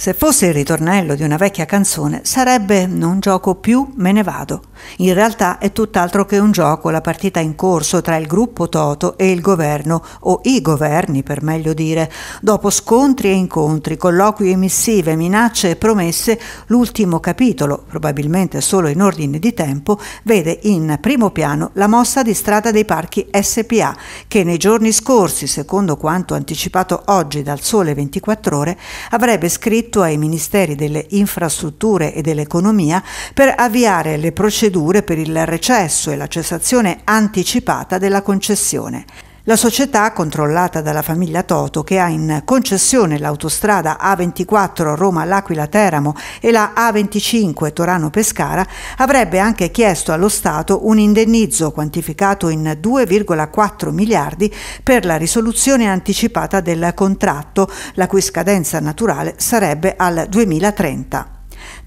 Se fosse il ritornello di una vecchia canzone, sarebbe non gioco più, me ne vado. In realtà è tutt'altro che un gioco la partita in corso tra il gruppo Toto e il governo, o i governi per meglio dire. Dopo scontri e incontri, colloqui e missive, minacce e promesse, l'ultimo capitolo, probabilmente solo in ordine di tempo, vede in primo piano la mossa di strada dei parchi SPA, che nei giorni scorsi, secondo quanto anticipato oggi dal Sole 24 ore, avrebbe scritto diritto ai Ministeri delle Infrastrutture e dell'Economia per avviare le procedure per il recesso e la cessazione anticipata della concessione. La società, controllata dalla famiglia Toto, che ha in concessione l'autostrada A24 Roma-L'Aquila-Teramo e la A25 Torano-Pescara, avrebbe anche chiesto allo Stato un indennizzo quantificato in 2,4 miliardi per la risoluzione anticipata del contratto, la cui scadenza naturale sarebbe al 2030.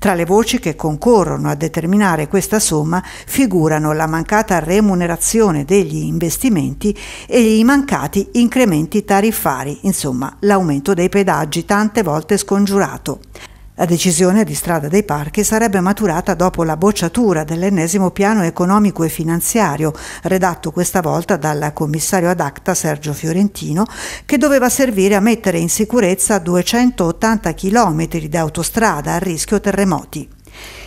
Tra le voci che concorrono a determinare questa somma figurano la mancata remunerazione degli investimenti e i mancati incrementi tariffari, insomma l'aumento dei pedaggi tante volte scongiurato. La decisione di strada dei parchi sarebbe maturata dopo la bocciatura dell'ennesimo piano economico e finanziario, redatto questa volta dal commissario ad acta Sergio Fiorentino, che doveva servire a mettere in sicurezza 280 km di autostrada a rischio terremoti.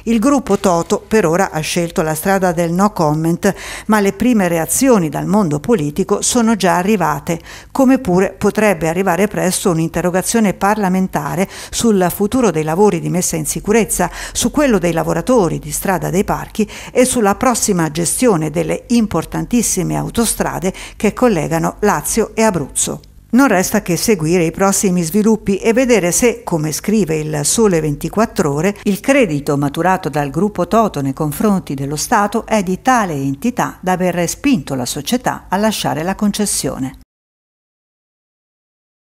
Il gruppo Toto per ora ha scelto la strada del no comment, ma le prime reazioni dal mondo politico sono già arrivate, come pure potrebbe arrivare presto un'interrogazione parlamentare sul futuro dei lavori di messa in sicurezza, su quello dei lavoratori di strada dei parchi e sulla prossima gestione delle importantissime autostrade che collegano Lazio e Abruzzo. Non resta che seguire i prossimi sviluppi e vedere se, come scrive il Sole 24 Ore, il credito maturato dal gruppo Toto nei confronti dello Stato è di tale entità da aver respinto la società a lasciare la concessione.